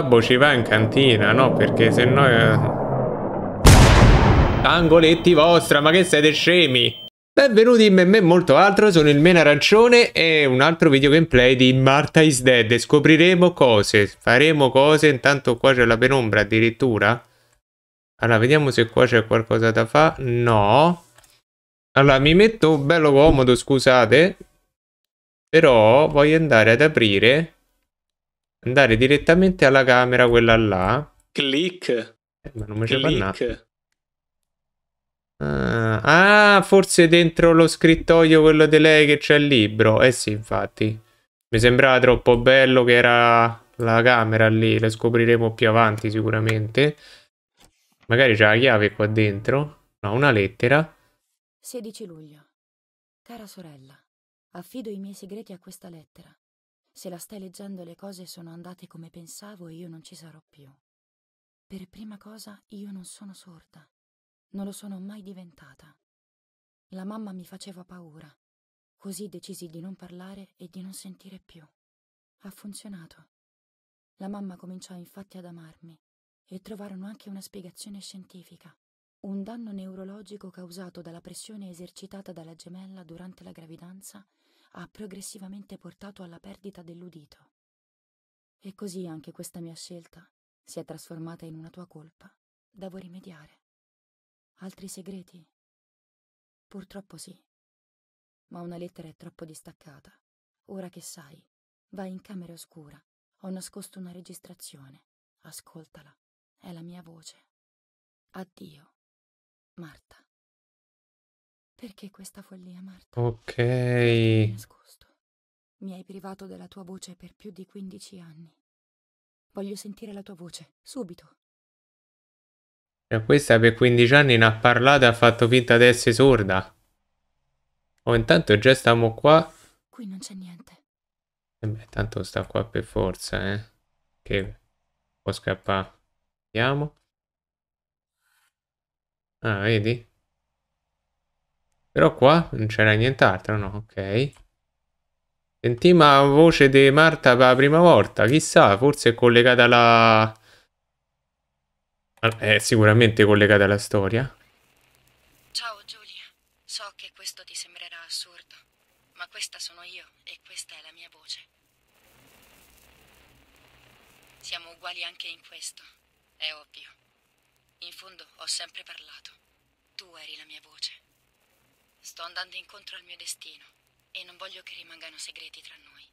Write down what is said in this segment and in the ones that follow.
babbo ci va in cantina, no? Perché se no... Eh, Angoletti vostra, ma che siete scemi? Benvenuti in me e molto altro, sono il Mena Arancione e un altro video gameplay di Marta is Dead. Scopriremo cose, faremo cose, intanto qua c'è la penombra addirittura. Allora, vediamo se qua c'è qualcosa da fare. No. Allora, mi metto bello comodo, scusate. Però voglio andare ad aprire andare direttamente alla camera, quella là. Click. Eh, ma non mi c'è Click. Ah, ah, forse dentro lo scrittoio quello di lei che c'è il libro. Eh sì, infatti. Mi sembrava troppo bello che era la camera lì. La scopriremo più avanti sicuramente. Magari c'è la chiave qua dentro. No, una lettera. 16 luglio. Cara sorella, affido i miei segreti a questa lettera. Se la stai leggendo le cose sono andate come pensavo e io non ci sarò più. Per prima cosa io non sono sorda. Non lo sono mai diventata. La mamma mi faceva paura. Così decisi di non parlare e di non sentire più. Ha funzionato. La mamma cominciò infatti ad amarmi e trovarono anche una spiegazione scientifica. Un danno neurologico causato dalla pressione esercitata dalla gemella durante la gravidanza ha progressivamente portato alla perdita dell'udito. E così anche questa mia scelta si è trasformata in una tua colpa. Devo rimediare. Altri segreti? Purtroppo sì. Ma una lettera è troppo distaccata. Ora che sai, vai in camera oscura. Ho nascosto una registrazione. Ascoltala. È la mia voce. Addio. Marta. Perché questa follia, Marta? Ok. Nascosto. Mi hai privato della tua voce per più di 15 anni. Voglio sentire la tua voce, subito. E questa per 15 anni ne ha parlato e ha fatto finta di essere sorda. Oh, intanto già stiamo qua. Qui non c'è niente. E eh beh, tanto sta qua per forza, eh. Che può scappare. Vediamo. Ah, vedi? Però qua non c'era nient'altro, no? Ok. la voce di Marta per la prima volta. Chissà, forse è collegata alla... È sicuramente collegata alla storia. Ciao Giulia, so che questo ti sembrerà assurdo, ma questa sono io e questa è la mia voce. Siamo uguali anche in questo, è ovvio. In fondo ho sempre parlato. Tu eri la mia voce. Sto andando incontro al mio destino e non voglio che rimangano segreti tra noi.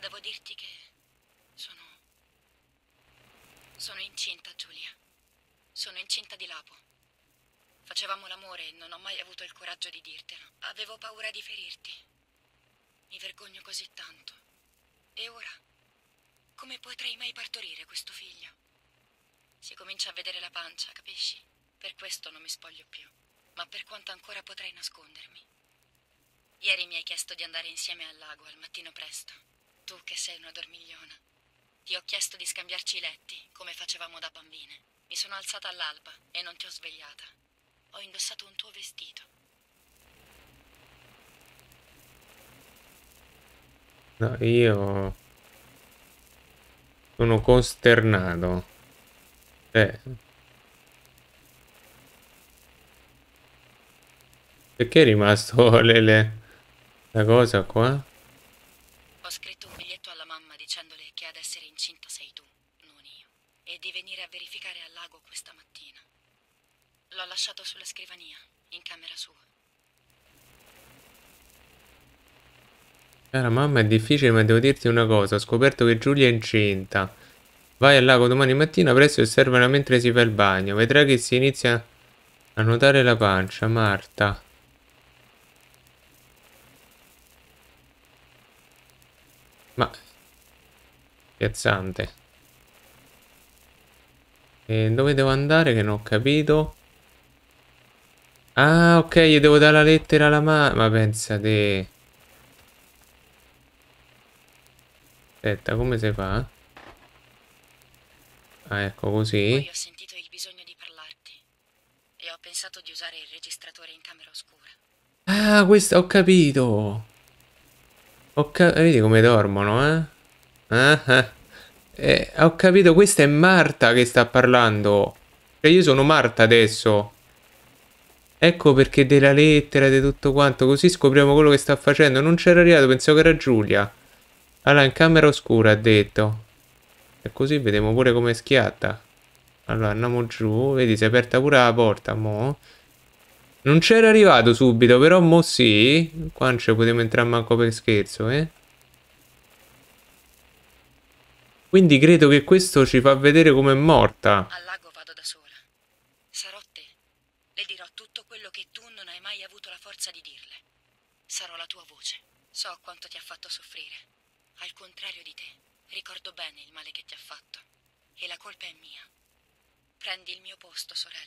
Devo dirti che sono... Sono incinta, Giulia. Sono incinta di Lapo. Facevamo l'amore e non ho mai avuto il coraggio di dirtelo. Avevo paura di ferirti. Mi vergogno così tanto. E ora? Come potrei mai partorire questo figlio? Si comincia a vedere la pancia, capisci? Per questo non mi spoglio più, ma per quanto ancora potrei nascondermi. Ieri mi hai chiesto di andare insieme al lago al mattino presto. Tu che sei una dormigliona. Ti ho chiesto di scambiarci i letti, come facevamo da bambine. Mi sono alzata all'alba e non ti ho svegliata. Ho indossato un tuo vestito. No, io sono costernato. Eh. Perché è rimasto le, le, la cosa qua? Ho scritto un biglietto alla mamma dicendole che ad essere incinta sei tu, non io, e di venire a verificare al lago questa mattina. L'ho lasciato sulla scrivania, in camera sua. Cara mamma, è difficile, ma devo dirti una cosa. Ho scoperto che Giulia è incinta. Vai al lago domani mattina presto e osservala mentre si fa il bagno. Vedrai che si inizia a notare la pancia, Marta. Ma... Piazzante. E dove devo andare che non ho capito? Ah, ok, gli devo dare la lettera alla mamma. Ma pensate... Aspetta, come si fa? Ah, ecco, così. Poi ho sentito il bisogno di parlarti. E ho pensato di usare il registratore in camera oscura. Ah, questo ho capito. Ho Vedi come dormono, eh? Eh, eh. eh? Ho capito, questa è Marta che sta parlando. Cioè io sono Marta adesso. Ecco perché della lettera, di tutto quanto, così scopriamo quello che sta facendo. Non c'era arrivato, pensavo che era Giulia. Allora, in camera oscura ha detto. E così vediamo pure come schiatta. Allora, andiamo giù. Vedi, si è aperta pure la porta, mo'. Non c'era arrivato subito, però mo sì. Qua non ci potevo entrare manco per scherzo, eh. Quindi credo che questo ci fa vedere come è morta. Al lago vado da sola. Sarò te. Le dirò tutto quello che tu non hai mai avuto la forza di dirle. Sarò la tua voce. So quanto ti ha fatto soffrire. Al contrario di te, ricordo bene il male che ti ha fatto. E la colpa è mia. Prendi il mio posto, sorella.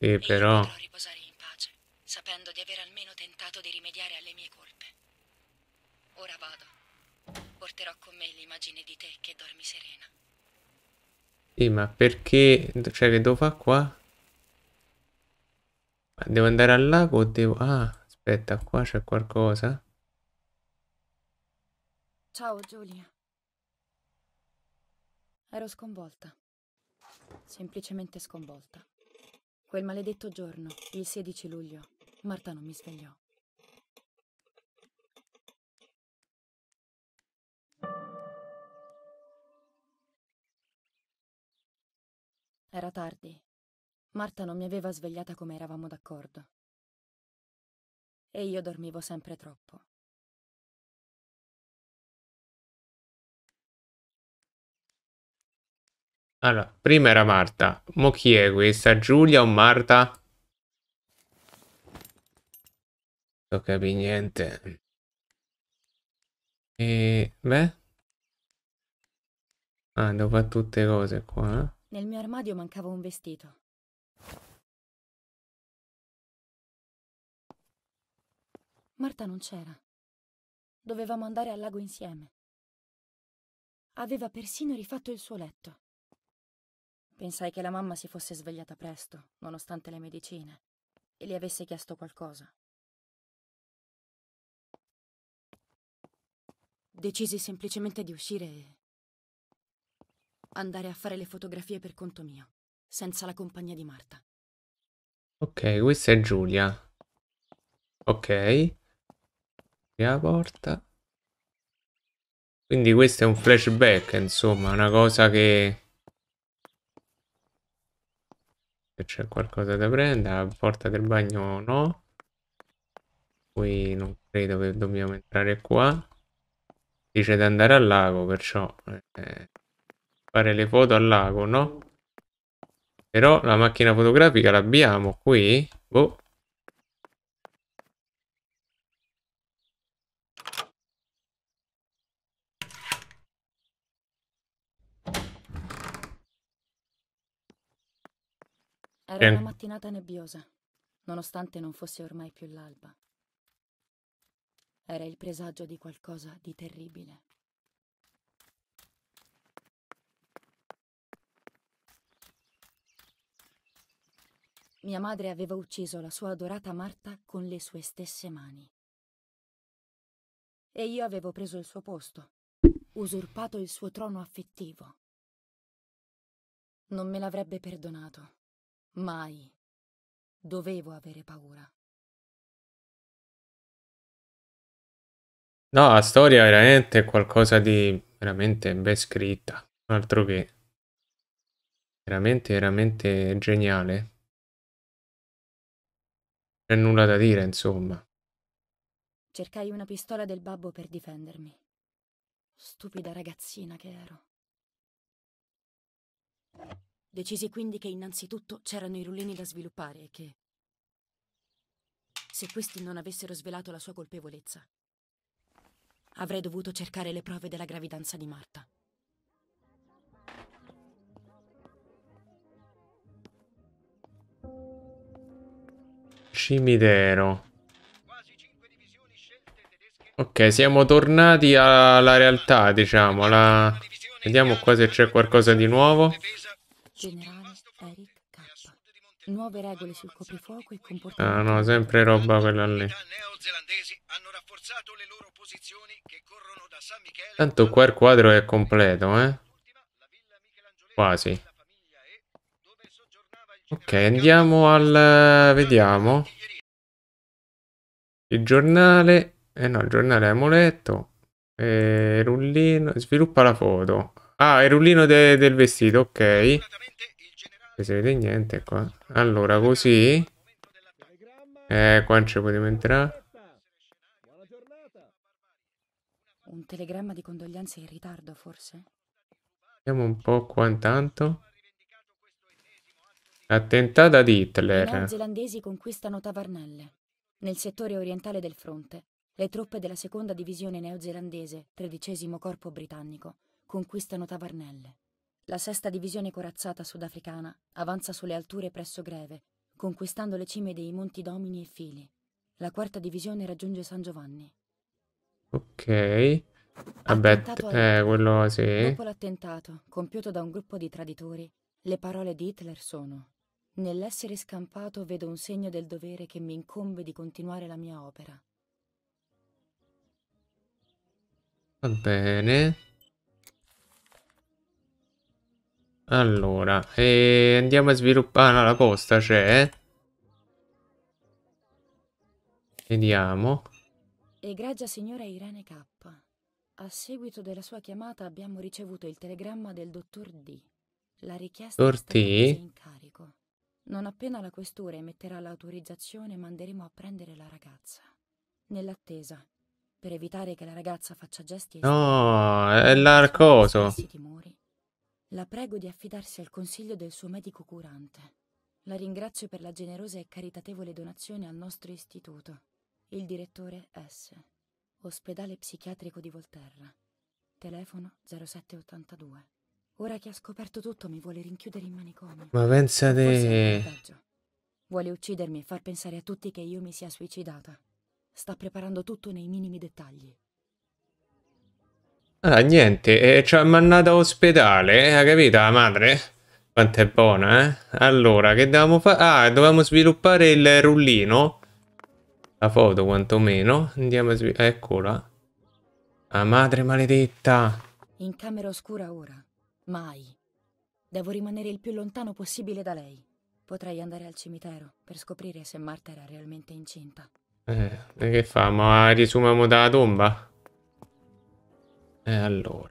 Sì, però... Io riposare in pace, sapendo di aver almeno tentato di rimediare alle mie colpe. Ora vado. Porterò con me l'immagine di te che dormi serena. Sì, ma perché... Cioè, che devo fare qua? Ma devo andare al lago o devo... Ah, aspetta, qua c'è qualcosa. Ciao Giulia. Ero sconvolta. Semplicemente sconvolta. Quel maledetto giorno, il 16 luglio, Marta non mi svegliò. Era tardi. Marta non mi aveva svegliata come eravamo d'accordo. E io dormivo sempre troppo. Allora, prima era Marta, mo chi è questa? Giulia o Marta? Non capi niente. E... beh? Ah, devo fare tutte cose qua. Eh. Nel mio armadio mancava un vestito. Marta non c'era. Dovevamo andare al lago insieme. Aveva persino rifatto il suo letto. Pensai che la mamma si fosse svegliata presto, nonostante le medicine, e le avesse chiesto qualcosa. Decisi semplicemente di uscire e andare a fare le fotografie per conto mio, senza la compagnia di Marta. Ok, questa è Giulia. Ok. La porta. Quindi questo è un flashback, insomma, una cosa che Se c'è qualcosa da prendere, la porta del bagno no. Qui non credo che dobbiamo entrare qua. Dice di andare al lago, perciò eh, fare le foto al lago, no? Però la macchina fotografica l'abbiamo qui. Boh. Era una mattinata nebbiosa, nonostante non fosse ormai più l'alba. Era il presagio di qualcosa di terribile. Mia madre aveva ucciso la sua adorata Marta con le sue stesse mani. E io avevo preso il suo posto, usurpato il suo trono affettivo. Non me l'avrebbe perdonato. Mai. Dovevo avere paura. No, la storia veramente è qualcosa di veramente ben scritta. Altro che. Veramente, veramente geniale. C'è nulla da dire, insomma. Cercai una pistola del babbo per difendermi. Stupida ragazzina che ero. Decisi quindi che innanzitutto c'erano i rullini da sviluppare e che... Se questi non avessero svelato la sua colpevolezza, avrei dovuto cercare le prove della gravidanza di Marta. Cimitero. Ok, siamo tornati alla realtà, diciamo. Alla... Vediamo qua se c'è qualcosa di nuovo. Generale Eric K. Nuove regole sul coprifuoco e comportamento. Ah, no, sempre roba quella lì. Tanto qua il quadro è completo, eh? Quasi. Ok, andiamo al... Eh, vediamo. Il giornale... Eh no, il giornale è amuleto. Eh, rullino... Sviluppa la foto. Ah, il rullino de del vestito, ok. Non si vede niente qua. Allora, così. Eh, qua non ci potremmo entrare. Un telegramma di condoglianze in ritardo, forse? Vediamo un po' qua intanto. Attentata di Hitler. I neozelandesi conquistano Tavarnelle. Nel settore orientale del fronte, le truppe della seconda divisione neozelandese, tredicesimo corpo britannico, conquistano tavernelle. La sesta divisione corazzata sudafricana avanza sulle alture presso Greve, conquistando le cime dei Monti Domini e Fili. La quarta divisione raggiunge San Giovanni. Ok. Vabbè, eh, quello sì. Dopo l'attentato, compiuto da un gruppo di traditori, le parole di Hitler sono Nell'essere scampato vedo un segno del dovere che mi incombe di continuare la mia opera. Va bene. Allora, e andiamo a sviluppare... No, la costa, c'è. Eh? Vediamo. Egregia signora Irene K. A seguito della sua chiamata abbiamo ricevuto il telegramma del dottor D. La richiesta dottor D? in carico. Non appena la questura emetterà l'autorizzazione manderemo a prendere la ragazza. Nell'attesa, per evitare che la ragazza faccia gesti... No, è l'arcoso. La prego di affidarsi al consiglio del suo medico curante. La ringrazio per la generosa e caritatevole donazione al nostro istituto. Il direttore S. Ospedale psichiatrico di Volterra. Telefono 0782. Ora che ha scoperto tutto mi vuole rinchiudere in manicomio. Ma pensa di... Vuole uccidermi e far pensare a tutti che io mi sia suicidata. Sta preparando tutto nei minimi dettagli. Ah, niente, eh, ci ha mandato a ospedale, eh, ha capito la madre? Quanto è buona, eh? Allora, che dobbiamo fare? Ah, dobbiamo sviluppare il rullino. La foto, quantomeno. Andiamo a sviluppare... Eccola. La madre maledetta. In camera oscura ora. Mai. Devo rimanere il più lontano possibile da lei. Potrei andare al cimitero per scoprire se Marta era realmente incinta. Eh, e che fa? Ma risumiamo dalla tomba? E allora.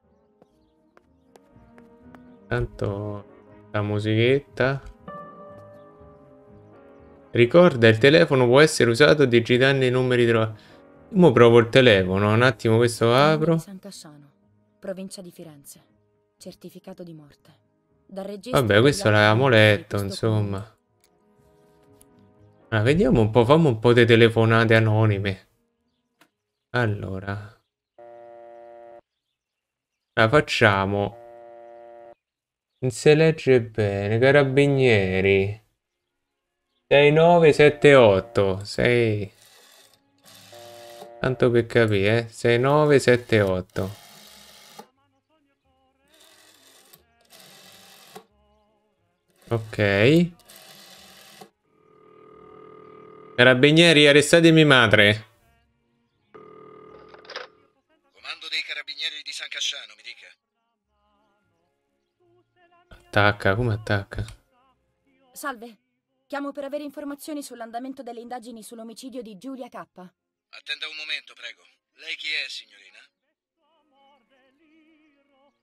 Tanto la musichetta. Ricorda, il telefono può essere usato digitando i numeri trovati. Mo provo il telefono, un attimo questo apro. Sant'Asciano, provincia di Firenze. Certificato di morte. Dal Vabbè, questo l'avevamo letto, insomma. Allora, ah, vediamo un po', fammi un po' di telefonate anonime. Allora. La ah, facciamo. Non si legge bene. Carabinieri. 6978. 6. Tanto per capire, eh. 6978. Ok. Carabinieri, arrestatemi madre. attacca? Come attacca? Salve. Chiamo per avere informazioni sull'andamento delle indagini sull'omicidio di Giulia K. Attenda un momento, prego. Lei chi è, signorina?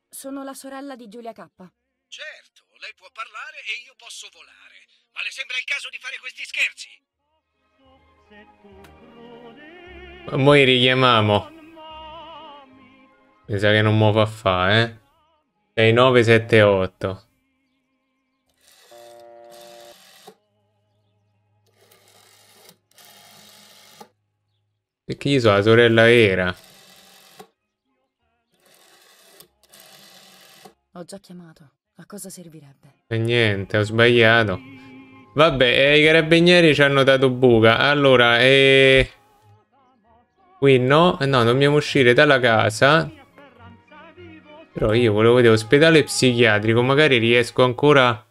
Sono la sorella di Giulia K. Certo, lei può parlare e io posso volare. Ma le sembra il caso di fare questi scherzi? Ma noi richiamiamo. Mi sa che non muovo a fare, eh? 6978 Perché gli so, la sorella era. Ho già chiamato. A cosa servirebbe? E eh, niente, ho sbagliato. Vabbè, eh, i carabinieri ci hanno dato buca. Allora, eh... Qui no. Eh, no, dobbiamo uscire dalla casa. Però io volevo vedere ospedale psichiatrico. Magari riesco ancora...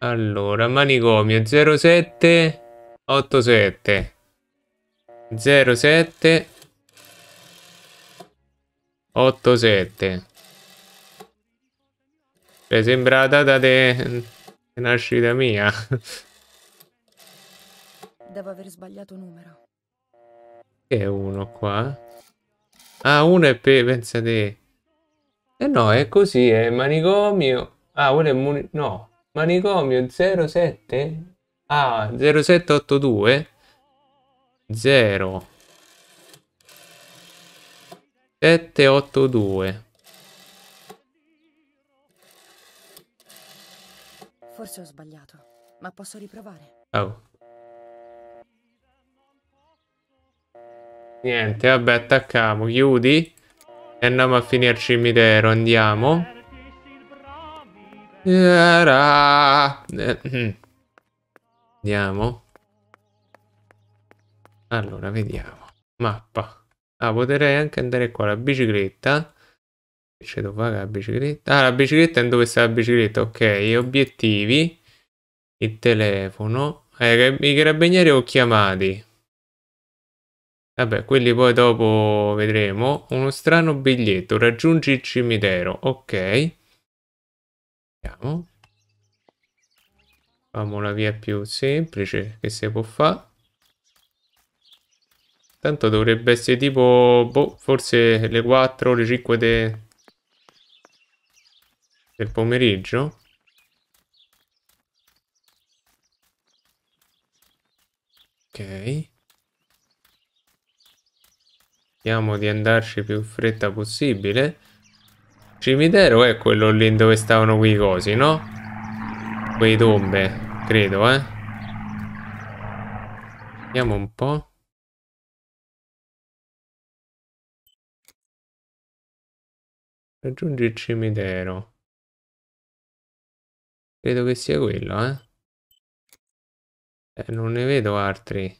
Allora, manicomio 0787. 07 87 cioè sembra la data di de... nascita mia devo aver sbagliato numero che è uno qua ah uno è per pensate eh no è così è manicomio ah uno è muni... no manicomio 07 ah 0782 0 782 Forse ho sbagliato, ma posso riprovare. Oh. Niente, vabbè, attacchiamo, chiudi e andiamo a finirci il cimitero, andiamo. Eh, mm. Andiamo. Allora, vediamo. Mappa. Ah, potrei anche andare qua, la bicicletta. Che c'è dove la bicicletta? Ah, la bicicletta è dove sta la bicicletta, ok. Obiettivi. Il telefono. Eh, I carabinieri ho chiamati. Vabbè, quelli poi dopo vedremo. Uno strano biglietto. Raggiungi il cimitero. Ok. Vediamo. Facciamo la via più semplice che si può fare. Tanto dovrebbe essere tipo, boh, forse le 4, o le 5 de... del pomeriggio. Ok. Cerchiamo di andarci più in fretta possibile. Cimitero è quello lì dove stavano quei cosi, no? Quei tombe, credo, eh. Vediamo un po'. Raggiungi il cimitero. Credo che sia quello, eh? eh non ne vedo altri.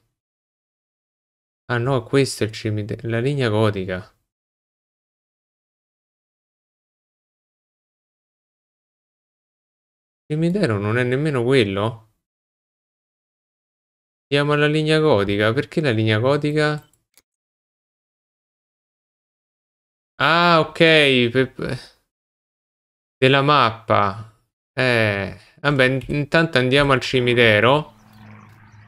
Ah no, questo è il cimitero. La linea gotica. Il cimitero non è nemmeno quello? Andiamo alla linea gotica. Perché la linea gotica? Ah, ok. Della mappa. Eh, vabbè, intanto andiamo al cimitero.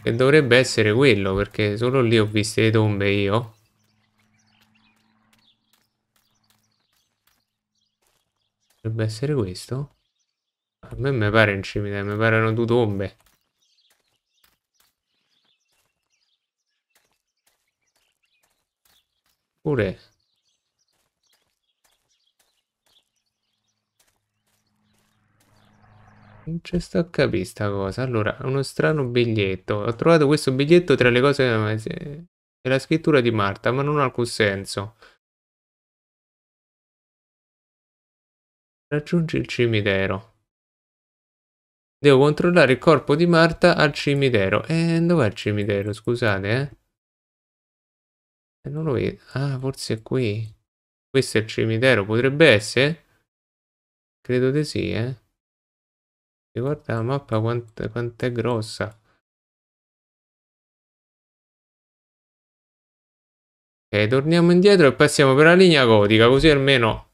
Che dovrebbe essere quello, perché solo lì ho visto le tombe io. Dovrebbe essere questo. A me mi pare un cimitero, mi parano due tombe. Pure... Non ci sto a capire sta cosa. Allora, uno strano biglietto. Ho trovato questo biglietto tra le cose... È eh, la scrittura di Marta, ma non ha alcun senso. Raggiungi il cimitero. Devo controllare il corpo di Marta al cimitero. E eh, dov'è il cimitero? Scusate, eh. eh non lo vedo. Ah, forse è qui. Questo è il cimitero, potrebbe essere? Credo di sì, eh. E guarda la mappa quant'è quant grossa. Ok, torniamo indietro e passiamo per la linea gotica, così almeno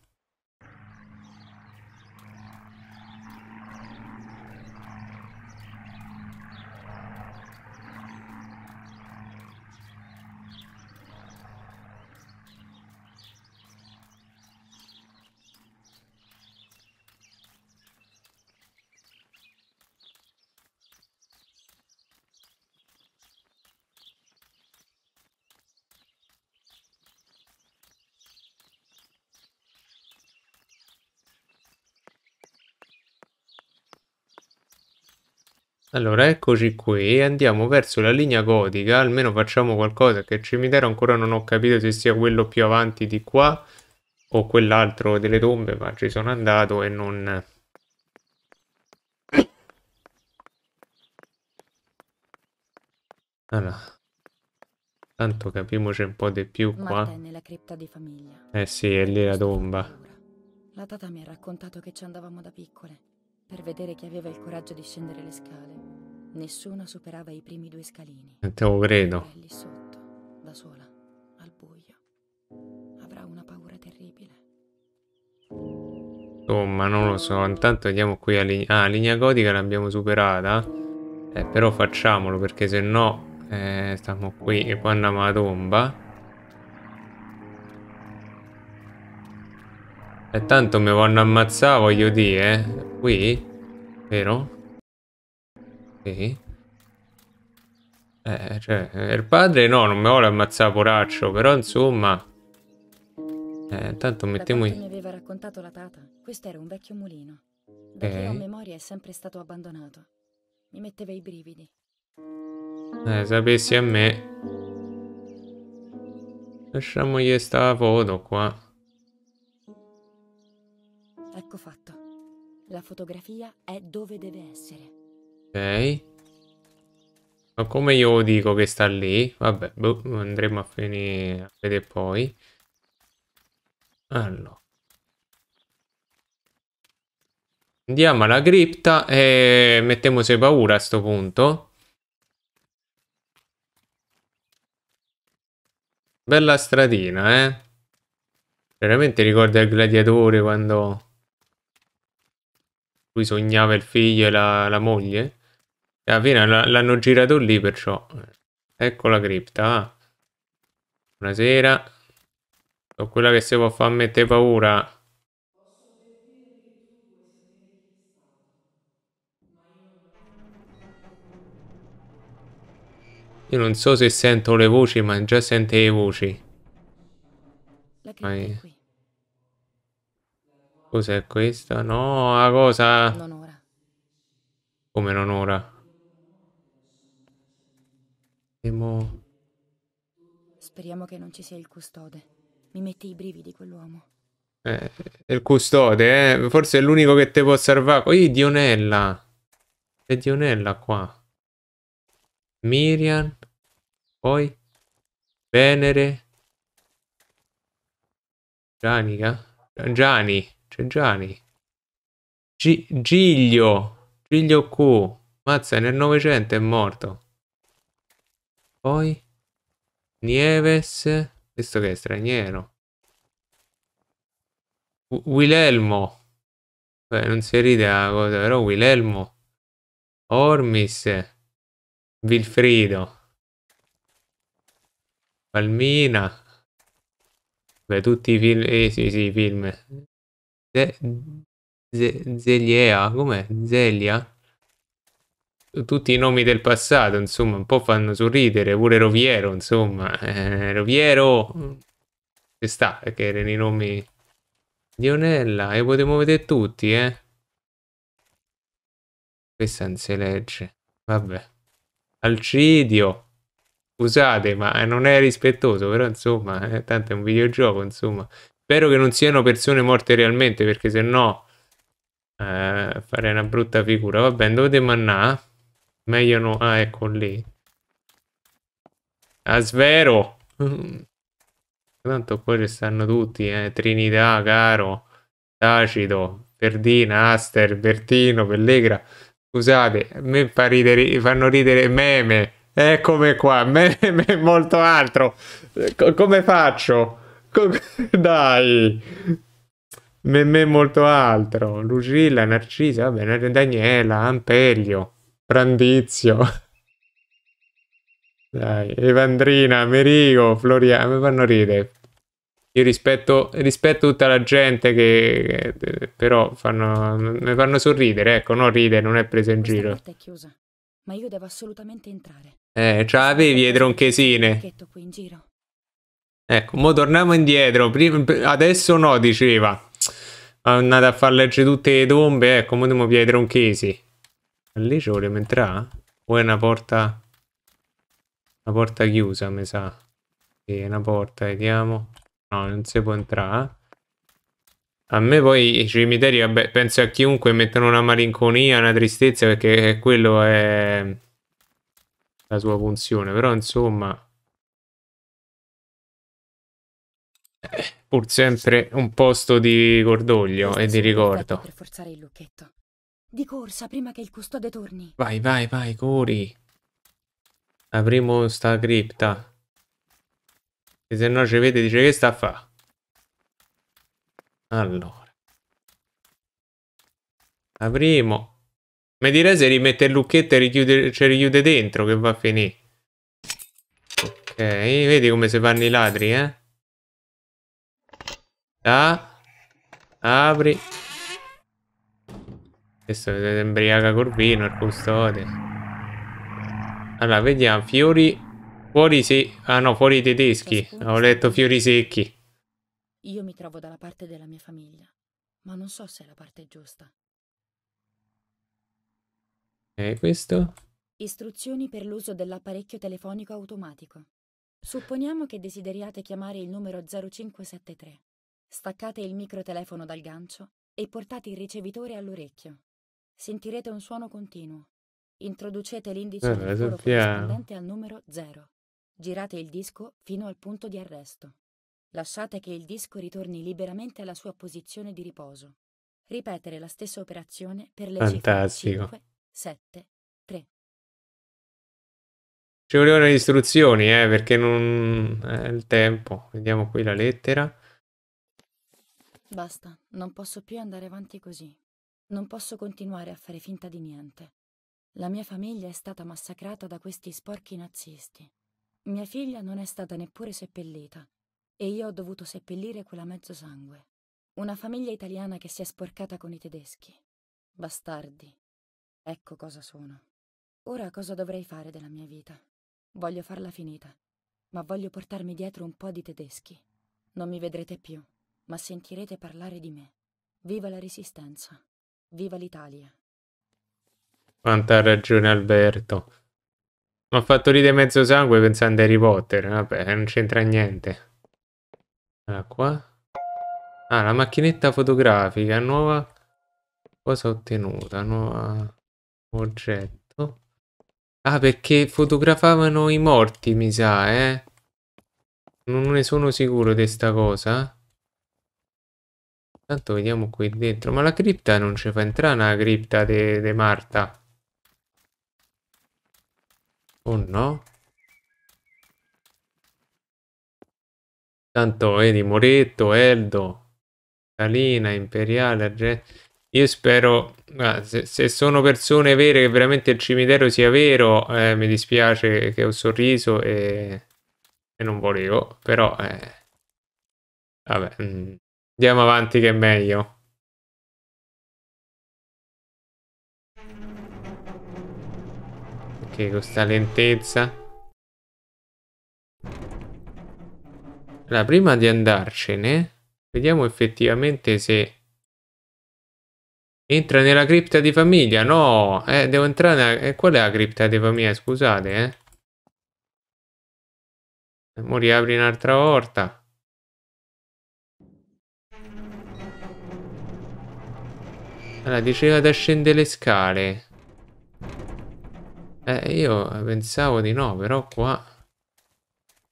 Allora, eccoci qui, andiamo verso la linea gotica, almeno facciamo qualcosa, che il cimitero ancora non ho capito se sia quello più avanti di qua o quell'altro delle tombe, ma ci sono andato e non... Allora, tanto capiamoci un po' di più qua. nella cripta di famiglia. Eh sì, è lì la tomba. La tata mi ha raccontato che ci andavamo da piccole per vedere chi aveva il coraggio di scendere le scale. Nessuno superava i primi due scalini. Eh, te lo credo. Lì sotto, da sola, al buio. Avrà una paura terribile. Insomma, non lo so. Intanto andiamo qui a linea... Ah, linea gotica l'abbiamo superata. Eh, però facciamolo, perché se no... Eh, stiamo qui e poi andiamo alla tomba. E tanto mi vanno ammazzare, voglio dire, eh qui? Vero? Sì. Eh, cioè, il padre no, non mi vuole ammazzare poraccio, però insomma... Eh, intanto mettiamo... in. mi aveva raccontato la tata, questo era un vecchio mulino. Da eh. che ho memoria è sempre stato abbandonato. Mi metteva i brividi. Eh, sapessi a me. Lasciamogli sta foto qua. Ecco fatto. La fotografia è dove deve essere. Ok. Ma come io dico che sta lì? Vabbè, boh, andremo a finire a vedere poi. Allora. Andiamo alla cripta e mettiamo se paura a sto punto. Bella stradina, eh? Veramente ricorda il gladiatore quando cui sognava il figlio e la, la moglie. E alla fine l'hanno girato lì, perciò. Eh, ecco la cripta. Ah. Buonasera. Sono quella che si può far mettere paura. Io non so se sento le voci, ma già sente le voci. La cripta è qui. Cos'è questa? No, la cosa... Non ora. Come non ora? Temo... Speriamo che non ci sia il custode. Mi metti i brividi quell'uomo. Eh, il custode, eh? Forse è l'unico che te può salvare. Oh, Dionella. È Dionella qua. Miriam. Poi. Venere. Gianica. Gianni. C'è Gianni. G Giglio. Giglio Q. Mazza, nel Novecento è morto. Poi. Nieves. Questo che è straniero. U Wilelmo. Beh, non si ride la cosa, però Wilelmo. Ormis. Vilfrido. Palmina. Beh, tutti i film, eh, sì, sì, i film, Ze, Ze, Zeliea, com'è? Zelia? Tutti i nomi del passato, insomma, un po' fanno sorridere, pure Roviero, insomma. Eh, Roviero, Ci sta, perché erano i nomi... Dionella, e potremmo vedere tutti, eh? Questa non si legge. Vabbè. Alcidio. Scusate, ma non è rispettoso, però insomma, eh, tanto è un videogioco, insomma. Spero che non siano persone morte realmente, perché se no eh, farei una brutta figura. Va bene, dove devo andare? Meglio no... Ah, ecco lì. A ah, Tanto poi ci stanno tutti, eh. Trinità, Caro, Tacito, Verdina, Aster, Bertino, Pellegra. Scusate, a me fa ridere, fanno ridere meme. Eccomi qua, meme molto altro. come faccio? Dai. Memme molto altro. Lucilla, Narcisa, vabbè, Daniela, Ampeglio, Brandizio. Dai, Evandrina, Merigo, Floriano, mi fanno ridere. Io rispetto, rispetto tutta la gente che, che però fanno, mi fanno sorridere, ecco, non ride, non è presa in giro. Questa è chiusa, ma io devo assolutamente entrare. Eh, già avevi le tronchesine. Qui in giro. Ecco, mo torniamo indietro. Prima, adesso no, diceva. Ma andate a far leggere tutte le tombe. Ecco, mo dobbiamo pigliare i tronchesi. Lì ci vogliamo entrare? O è una porta... Una porta chiusa, mi sa. Sì, è una porta, vediamo. No, non si può entrare. A me poi i cimiteri, vabbè, penso a chiunque mettono una malinconia, una tristezza, perché quello è la sua funzione. Però, insomma... pur sempre un posto di cordoglio e di ricordo. Per forzare il lucchetto. Di corsa prima che il custode torni. Vai, vai, vai, cori. Apriamo sta cripta. E se no ci vede dice che sta a fa. Allora. Apriamo. Mi direi se rimette il lucchetto e richiude, ci richiude dentro che va a finire. Ok, vedi come si fanno i ladri, eh? Ah. Apri. Questo vedete imbriaca Corvino, il custode. Allora, vediamo. Fiori... Fuori sì. Ah no, fuori i tedeschi. Ho letto fiori secchi. Io mi trovo dalla parte della mia famiglia, ma non so se è la parte giusta. E questo? Istruzioni per l'uso dell'apparecchio telefonico automatico. Supponiamo che desideriate chiamare il numero 0573. Staccate il microtelefono dal gancio e portate il ricevitore all'orecchio. Sentirete un suono continuo. Introducete l'indice eh, del eh. corrispondente al numero 0. Girate il disco fino al punto di arresto. Lasciate che il disco ritorni liberamente alla sua posizione di riposo. Ripetere la stessa operazione per le Fantastico. cifre 5, 7, ci volevano le istruzioni, eh, perché non è eh, il tempo. Vediamo qui la lettera. Basta, non posso più andare avanti così. Non posso continuare a fare finta di niente. La mia famiglia è stata massacrata da questi sporchi nazisti. Mia figlia non è stata neppure seppellita, e io ho dovuto seppellire quella mezzo sangue. Una famiglia italiana che si è sporcata con i tedeschi. Bastardi. Ecco cosa sono. Ora cosa dovrei fare della mia vita? Voglio farla finita, ma voglio portarmi dietro un po' di tedeschi. Non mi vedrete più ma sentirete parlare di me. Viva la resistenza, viva l'Italia. Quanta ragione Alberto. Mi ha fatto ridere mezzo sangue pensando a Harry Potter, vabbè, non c'entra niente. Allora, qua. Ah, la macchinetta fotografica, nuova cosa ottenuta, Nuova oggetto. Ah, perché fotografavano i morti, mi sa, eh? Non ne sono sicuro di sta cosa. Tanto vediamo qui dentro. Ma la cripta non ci fa entrare una cripta di Marta. O oh no? Tanto vedi, Moretto, Eldo, Salina, Imperiale, Ge io spero, ah, se, se, sono persone vere, che veramente il cimitero sia vero, eh, mi dispiace che ho sorriso e, e non volevo, però eh, vabbè, mh, mm. Andiamo avanti che è meglio. Ok, questa lentezza. Allora, prima di andarcene, vediamo effettivamente se... Entra nella cripta di famiglia, no! Eh, devo entrare... Nella... Eh, qual è la cripta di famiglia? Scusate, eh. Mo riapri un'altra volta. Allora, diceva da scendere le scale. Eh, io pensavo di no, però qua...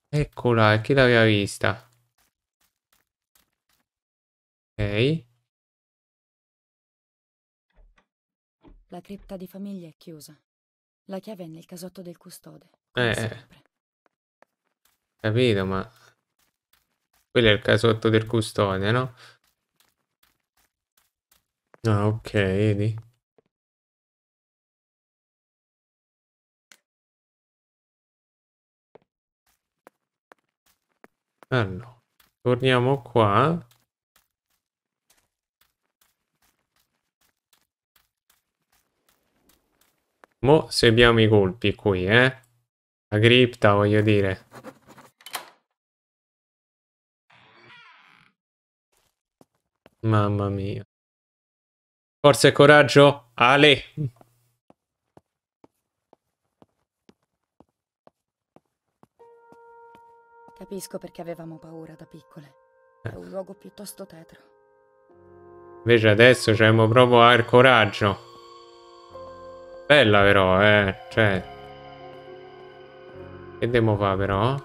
Eccola, chi l'aveva vista? Ok. La cripta di famiglia è chiusa. La chiave è nel casotto del custode. Eh. Sempre. Capito, ma... Quello è il casotto del custode, no? Ah, ok, vedi. Allora, torniamo qua. Mo seguiamo i colpi qui, eh. La cripta, voglio dire. Mamma mia. Forza e coraggio, Ale! Capisco perché avevamo paura da piccole. È un eh. luogo piuttosto tetro. Invece adesso abbiamo proprio a il coraggio. Bella però, eh. Cioè... Che devo fare però?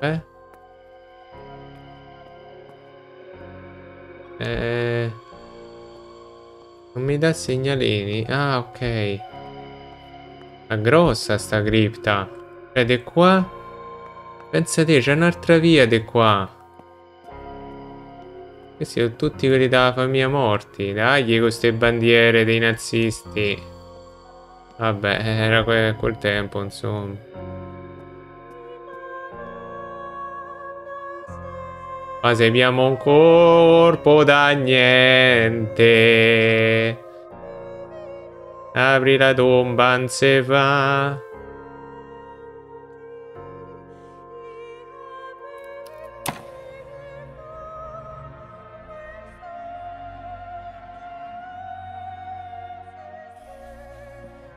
Eh? Eh... Non mi dà segnalini. Ah, ok. Ma grossa sta cripta. Cioè, di qua... Pensate, c'è un'altra via di qua. Questi sono tutti quelli della famiglia morti. Dai, queste bandiere dei nazisti. Vabbè, era quel tempo, insomma. Ma semiamo un corpo da niente. Apri la tomba, non se va.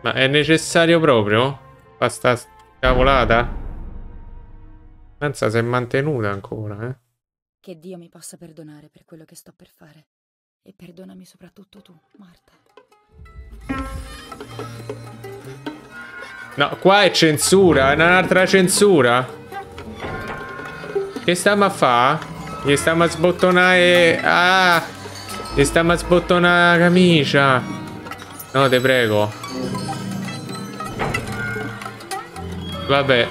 Ma è necessario proprio? Fa sta cavolata? Pensa si è mantenuta ancora, eh. Che Dio mi possa perdonare per quello che sto per fare. E perdonami soprattutto tu, Marta. No, qua è censura, è un'altra censura. Che stiamo a fare? Gli stiamo a sbottonare... Ah! Gli stiamo a sbottonare la camicia. No, te prego. Vabbè,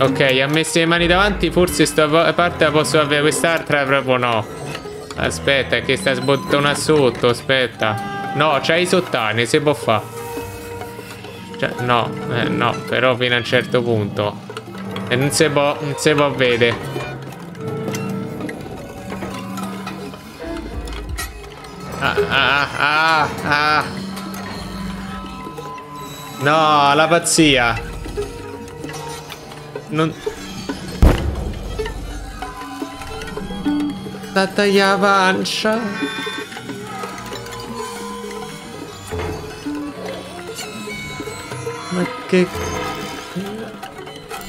Ok, ha messo le mani davanti, forse sta parte la posso avere, quest'altra proprio no. Aspetta, che sta sbottona sotto, aspetta. No, c'ha i sottani, si può fare. Cioè, no, eh, no, però fino a un certo punto. E non si può, non si può vedere. Ah, ah, ah, ah. ah. No, la pazzia. Non... Data avancia. Ma che...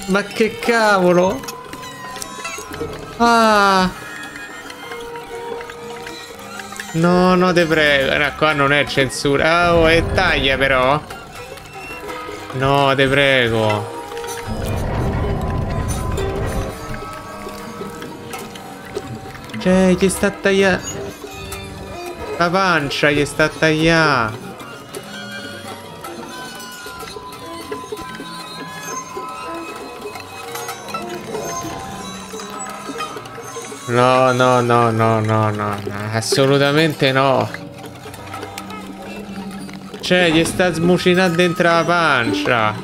Ma che cavolo? Ah... No, no, De prego. No, qua non è censura. Ah, oh, e taglia però. No, De prego. Cioè, gli sta a tagliare... La pancia gli sta a tagliare. No, no, no, no, no, no, assolutamente no. Cioè, gli sta smucinando dentro la pancia.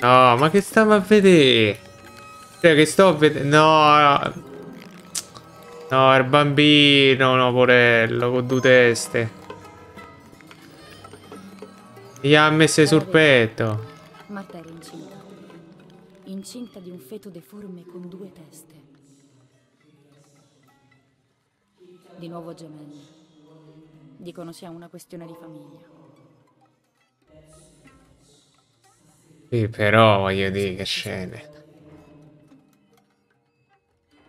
No, ma che stava a vedere? Cioè che sto vedendo... No, no, il bambino, no, porello, con due teste. Gli ha messe sul petto. Marta era incinta. Incinta di un feto deforme con due teste. Di nuovo gemelli. Dicono sia una questione di famiglia. Sì, però voglio dire che scene.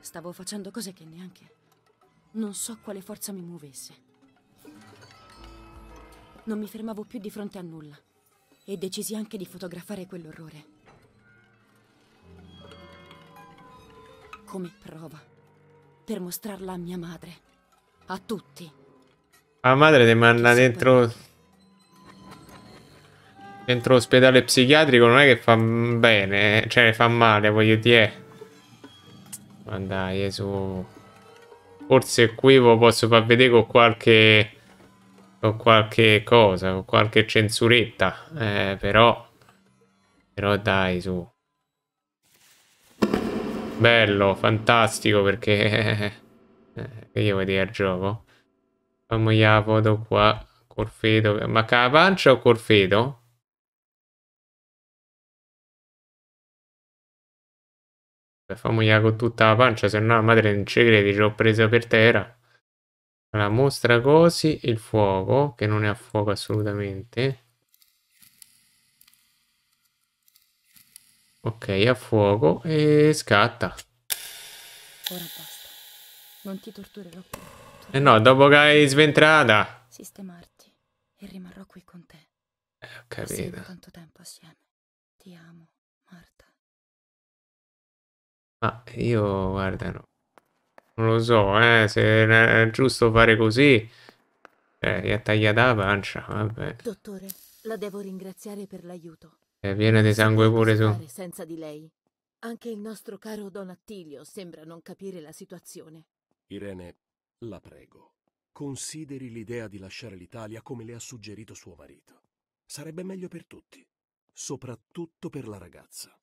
Stavo facendo cose che neanche... Non so quale forza mi muovesse. Non mi fermavo più di fronte a nulla e decisi anche di fotografare quell'orrore. Come prova per mostrarla a mia madre, a tutti. La madre ti manda dentro dentro l'ospedale psichiatrico non è che fa bene, eh, cioè fa male, voglio dire. Ma dai, Forse qui lo posso far vedere con qualche... Con qualche cosa, con qualche censuretta. Eh, però... Però dai, su. Bello, fantastico, perché... Eh, che io vedi al gioco. Fammi la foto qua, col Ma con la pancia o col Cioè, famiglia con tutta la pancia, se no la madre non ci credi, ce l'ho presa per terra. Allora, mostra così il fuoco, che non è a fuoco assolutamente. Ok, a fuoco e scatta. Ora basta. Non ti torturerò più. E eh no, dopo che hai sventrata. Sistemarti e rimarrò qui con te. Eh, ho capito. Tanto tempo assieme. Ti amo. Ma io, guarda, no. Non lo so, eh, se è giusto fare così... Eh, gli ha tagliata la pancia, vabbè. Dottore, la devo ringraziare per l'aiuto. Eh, viene di sangue pure su. Senza di lei. Anche il nostro caro Don Attilio sembra non capire la situazione. Irene, la prego. Consideri l'idea di lasciare l'Italia come le ha suggerito suo marito. Sarebbe meglio per tutti, soprattutto per la ragazza.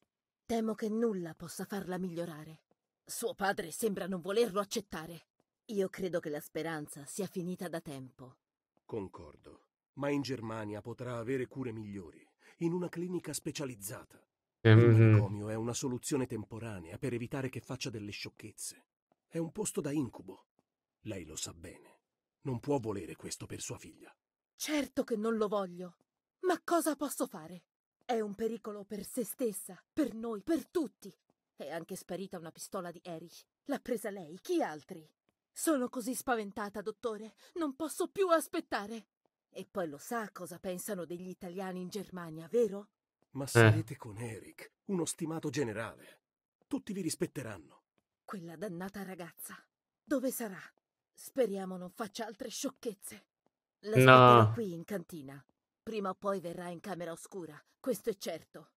Temo che nulla possa farla migliorare. Suo padre sembra non volerlo accettare. Io credo che la speranza sia finita da tempo. Concordo, ma in Germania potrà avere cure migliori, in una clinica specializzata. Mm -hmm. Il manicomio mhm. è una soluzione temporanea per evitare che faccia delle sciocchezze. È un posto da incubo. Lei lo sa bene. Non può volere questo per sua figlia. Certo che non lo voglio. Ma cosa posso fare? È un pericolo per se stessa, per noi, per tutti. È anche sparita una pistola di Erich. L'ha presa lei, chi altri? Sono così spaventata, dottore. Non posso più aspettare. E poi lo sa cosa pensano degli italiani in Germania, vero? Ma eh. sarete con Eric, uno stimato generale. Tutti vi rispetteranno. Quella dannata ragazza. Dove sarà? Speriamo non faccia altre sciocchezze. La no. qui in cantina. Prima o poi verrà in camera oscura, questo è certo.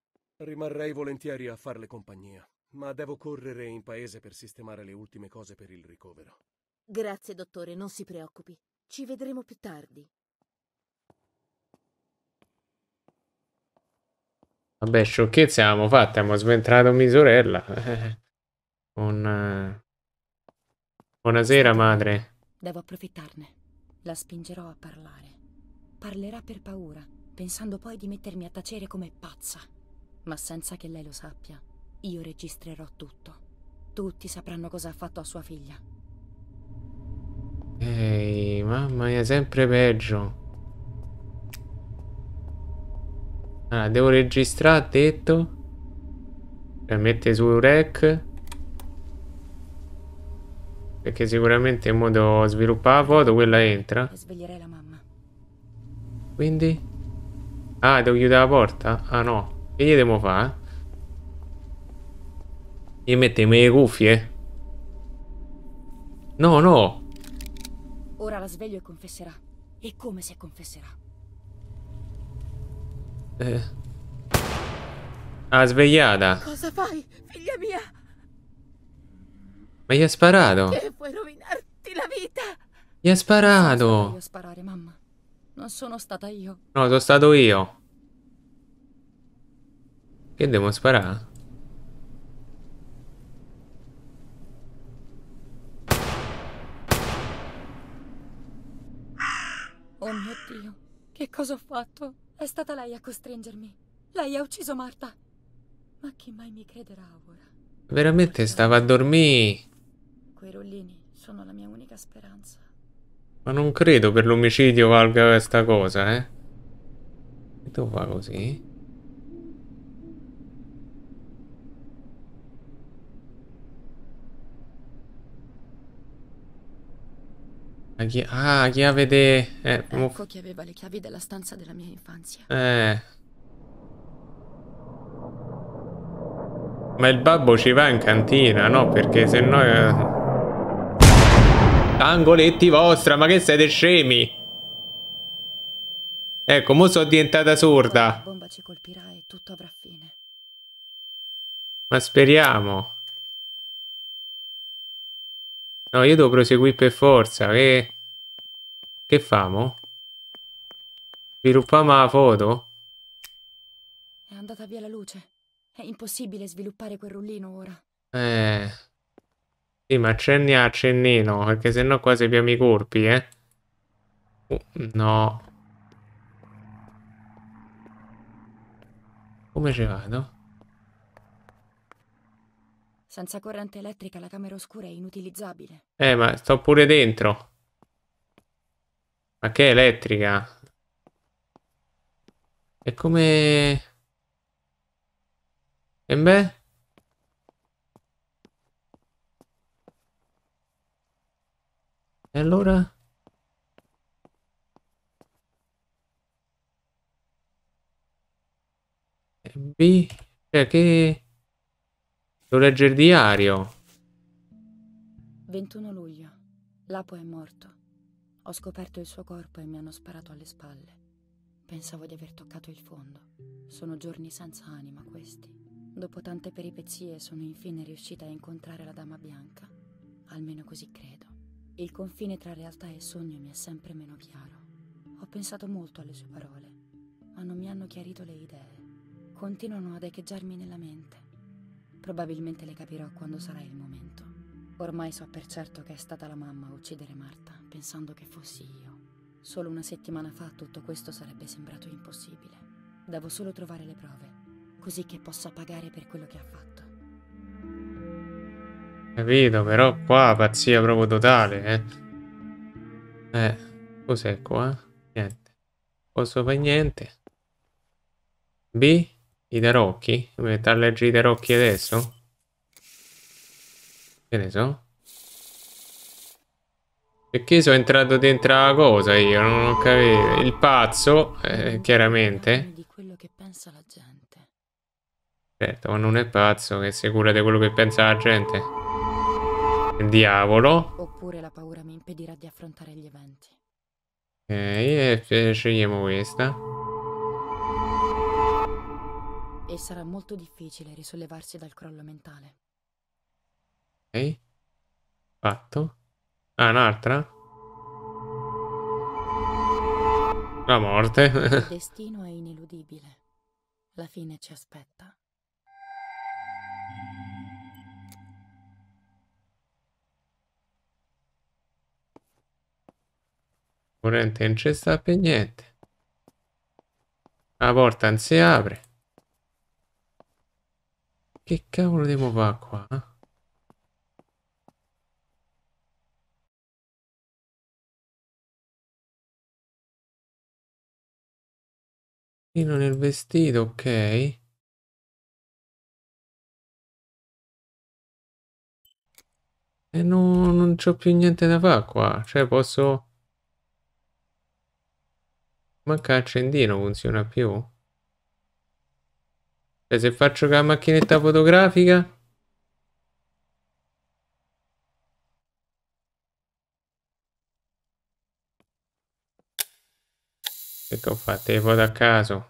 Rimarrei volentieri a farle compagnia, ma devo correre in paese per sistemare le ultime cose per il ricovero. Grazie, dottore, non si preoccupi. Ci vedremo più tardi. Vabbè, sciocchezze abbiamo fatte, abbiamo sventrato mia sorella. Buonasera, madre. Devo approfittarne. La spingerò a parlare. Parlerà per paura, pensando poi di mettermi a tacere come pazza. Ma senza che lei lo sappia, io registrerò tutto. Tutti sapranno cosa ha fatto a sua figlia. Ehi, mamma mia, sempre peggio. Allora, devo registrare, ha detto. Cioè, mette su rec. Perché sicuramente in modo sviluppare la foto, quella entra. Sveglierei la mamma. Quindi? Ah, devo chiudere la porta? Ah no. Che gli devo fare? Gli mettiamo le mie cuffie? No, no. Ora la sveglio e confesserà. E come se confesserà? Eh. Ah, svegliata. Cosa fai, figlia mia? Ma gli ha sparato. Che puoi rovinarti la vita. Gli ha sparato. Non Voglio sparare, mamma. Non sono stata io. No, sono stato io. Che devo sparare? Oh mio Dio, che cosa ho fatto? È stata lei a costringermi. Lei ha ucciso Marta. Ma chi mai mi crederà ora? Veramente stava a dormire. Quei rollini sono la mia unica speranza. Ma non credo per l'omicidio valga questa cosa, eh. E tu fa così? Chi ah, chiave de... Eh, ecco chi aveva le chiavi della stanza della mia infanzia. Eh. Ma il babbo ci va in cantina, no? Perché se no... Eh, Angoletti vostra, ma che siete scemi? Ecco, mo sono diventata sorda. La bomba ci colpirà e tutto avrà fine. Ma speriamo. No, io devo proseguire per forza. Che... Che famo? Sviluppiamo la foto? È andata via la luce. È impossibile sviluppare quel rullino ora. Eh... Sì, ma accenni a accennino, perché sennò quasi abbiamo i colpi, eh. Oh, no. Come ci vado? Senza corrente elettrica la camera oscura è inutilizzabile. Eh, ma sto pure dentro. Ma che è elettrica? E come... E beh? allora? B? Cioè che... Devo leggere il diario. 21 luglio. Lapo è morto. Ho scoperto il suo corpo e mi hanno sparato alle spalle. Pensavo di aver toccato il fondo. Sono giorni senza anima questi. Dopo tante peripezie sono infine riuscita a incontrare la Dama Bianca. Almeno così credo. Il confine tra realtà e sogno mi è sempre meno chiaro. Ho pensato molto alle sue parole, ma non mi hanno chiarito le idee. Continuano ad echeggiarmi nella mente. Probabilmente le capirò quando sarà il momento. Ormai so per certo che è stata la mamma a uccidere Marta, pensando che fossi io. Solo una settimana fa tutto questo sarebbe sembrato impossibile. Devo solo trovare le prove, così che possa pagare per quello che ha fatto. Capito, però qua pazzia proprio totale, eh. Eh, cos'è qua? Niente. Posso fare niente. B, i tarocchi. Devo mettere a leggere i tarocchi adesso? Che ne so? Perché sono entrato dentro la cosa io, non ho capito. Il pazzo, eh, chiaramente. Di quello che pensa la gente. Certo, ma non è pazzo che si cura di quello che pensa la gente diavolo. Oppure la paura mi impedirà di affrontare gli eventi. Ok, e scegliamo questa. E sarà molto difficile risollevarsi dal crollo mentale. Ok. Fatto. Ah, un'altra? La morte. Il destino è ineludibile. La fine ci aspetta. Corrente non c'è sta per niente. La porta non si apre. Che cavolo devo fare qua? Eh? Fino nel vestito, ok. E no, non c'ho più niente da fare qua. Cioè posso... Manca l'accendino, funziona più. Cioè, se faccio con la macchinetta fotografica... Perché ho fatto le foto a caso?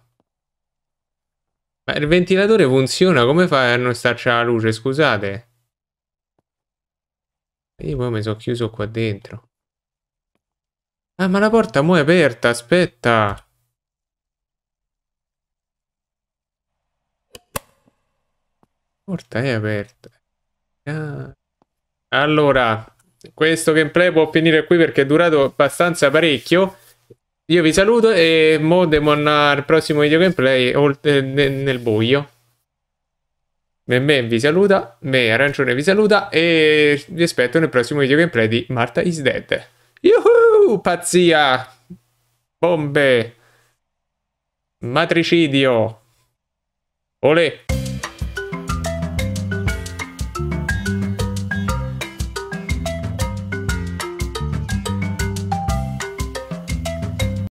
Ma il ventilatore funziona, come fa a non starci la luce? Scusate. Io poi mi sono chiuso qua dentro. Ah, ma la porta mo' è aperta, aspetta! La porta è aperta. Ah. Allora, questo gameplay può finire qui perché è durato abbastanza parecchio. Io vi saluto e modemon al prossimo video gameplay nel buio. Ben vi saluta, me arancione vi saluta e vi aspetto nel prossimo video gameplay di Marta is Dead. Yuhu! Pazzia! Bombe! Matricidio! Olè!